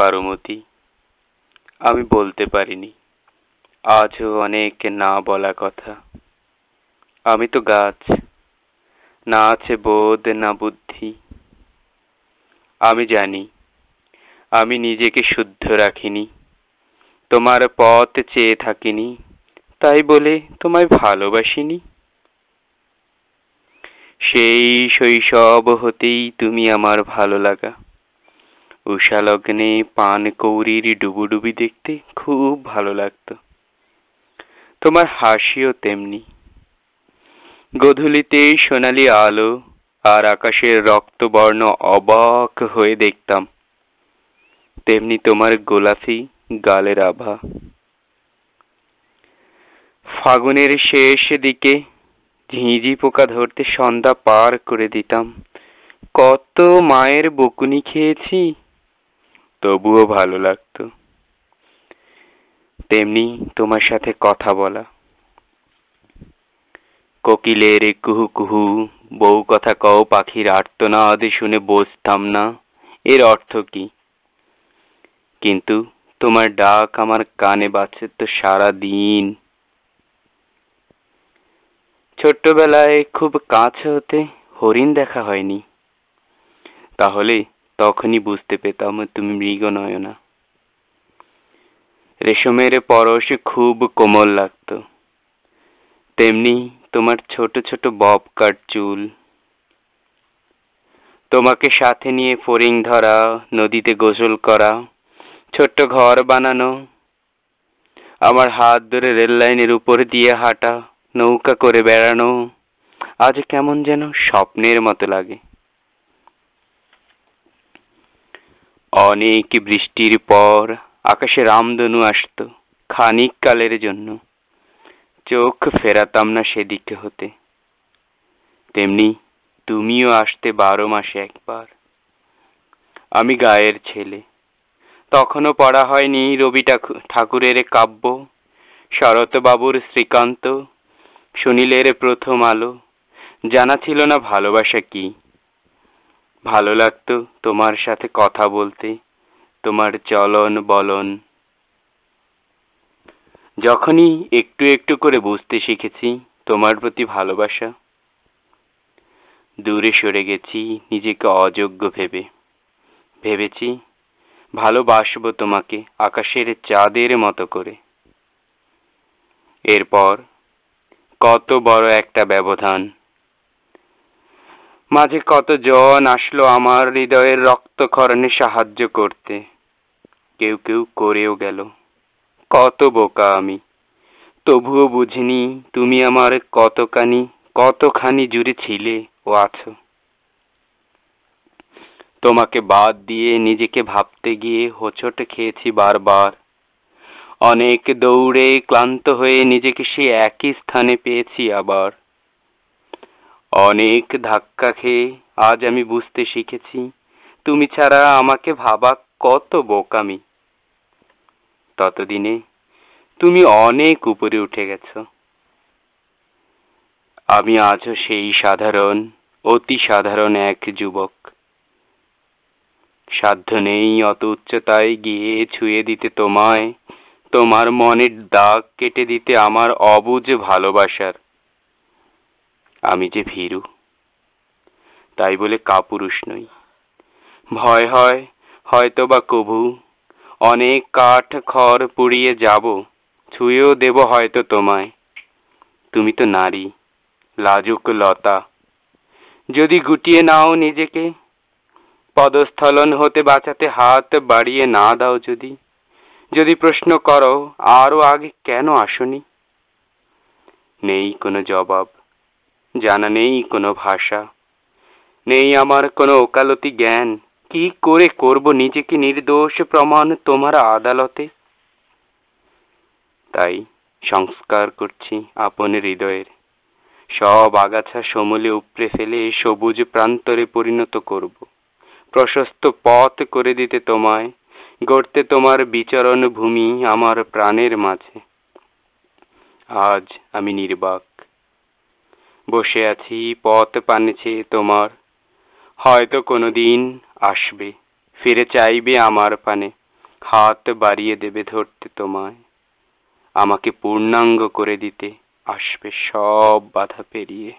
পারমতি আমি বলতে পারিনি আজও অনেক না বলা কথা আমি তো গাছ না আছে বোধ না বুদ্ধি আমি জানি আমি নিজেকে শুদ্ধ রাখিনি তোমার পথ চেয়ে থাকিনি তাই বলে তোমায় ভালোবাসিনি সেই শৈশব হতেই তুমি আমার ভালো লাগা উষা লগ্নে পানকৌরির ডুবুডুবি দেখতে খুব ভালো লাগত তোমার হাসিও তেমনি গধূলিতে সোনালি আলো আর আকাশের রক্তবর্ণ অবাক হয়ে দেখতাম তেমনি তোমার গোলাফি গালের আভা ফাগুনের শেষ দিকে ঝিঁঝি পোকা ধরতে সন্ধ্যা পার করে দিতাম কত মায়ের বকুনি খেয়েছি তবুও ভালো লাগতো তেমনি তোমার সাথে কথা বলা কোকিলের কুহু কুহু বউ কথা কও পাখির আদে শুনে বসতাম না এর অর্থ কি কিন্তু তোমার ডাক আমার কানে বাঁচে তো সারা দিন ছোট্টবেলায় খুব কাছে হতে হরিণ দেখা হয়নি তাহলে তখনই বুঝতে পেতাম তুমি মৃগ নয় না রেশমের পরশে খুব কোমল লাগত তেমনি তোমার ছোট ছোট বব কাট চুল তোমাকে সাথে নিয়ে ফোরিং ধরা নদীতে গোসল করা ছোট্ট ঘর বানানো আমার হাত ধরে রেল লাইনের উপর দিয়ে হাঁটা নৌকা করে বেড়ানো আজ কেমন যেন স্বপ্নের মতো লাগে অনেক বৃষ্টির পর আকাশে রামধনু আসত খানিক কালের জন্য চোখ ফেরাতাম না সেদিকে হতে তেমনি তুমিও আসতে বারো মাসে একবার আমি গায়ের ছেলে তখনও পড়া হয়নি রবি ঠাকুরের কাব্য শরৎবাবুর শ্রীকান্ত সুনীলের প্রথম আলো জানা ছিল না ভালোবাসা কি ভালো লাগতো তোমার সাথে কথা বলতে তোমার চলন বলন যখনই একটু একটু করে বুঝতে শিখেছি তোমার প্রতি ভালোবাসা দূরে সরে গেছি নিজেকে অযোগ্য ভেবে ভেবেছি ভালোবাসব তোমাকে আকাশের চাঁদের মতো করে এরপর কত বড় একটা ব্যবধান মাঝে কতজন আসলো আমার হৃদয়ের রক্তক্ষরণে সাহায্য করতে কেউ কেউ করেও গেল কত বোকা আমি তবুও বুঝিনি তুমি আমার কতখানি কতখানি জুড়ে ছিলে ও আছো তোমাকে বাদ দিয়ে নিজেকে ভাবতে গিয়ে হোচট খেয়েছি বারবার অনেক দৌড়ে ক্লান্ত হয়ে নিজেকে সে একই স্থানে পেয়েছি আবার অনেক ধাক্কা খেয়ে আজ আমি বুঝতে শিখেছি তুমি ছাড়া আমাকে ভাবা কত বোকামি ততদিনে তুমি অনেক উপরে উঠে গেছ আমি আজও সেই সাধারণ অতি সাধারণ এক যুবক সাধ্য নেই অত উচ্চতায় গিয়ে ছুঁয়ে দিতে তোমায় তোমার মনের দাগ কেটে দিতে আমার অবুজ ভালোবাসার আমি যে ভীরু তাই বলে কাপুরুষ নই ভয় হয় হয়তো বা কভু অনেক কাঠ খড় পুড়িয়ে যাব ছুঁয়েও দেব হয়তো তোমায় তুমি তো নারী লাজুক লতা যদি গুটিয়ে নাও নিজেকে পদস্থলন হতে বাঁচাতে হাত বাড়িয়ে না দাও যদি যদি প্রশ্ন করো আরও আগে কেন আসনি নেই কোনো জবাব জানা নেই কোনো ভাষা নেই আমার কোনো ওকালতি জ্ঞান কি করে করব নিজেকে নির্দোষ প্রমাণ তোমার আদালতে তাই সংস্কার করছি আপন হৃদয়ের সব আগাছা সমূলে উপড়ে ফেলে সবুজ প্রান্তরে পরিণত করব প্রশস্ত পথ করে দিতে তোমায় গড়তে তোমার বিচরণ ভূমি আমার প্রাণের মাঝে আজ আমি নির্বাক বসে আছি পথ পানেছে তোমার হয়তো কোনো দিন আসবে ফিরে চাইবে আমার পানে হাত বাড়িয়ে দেবে ধরতে তোমায় আমাকে পূর্ণাঙ্গ করে দিতে আসবে সব বাধা পেরিয়ে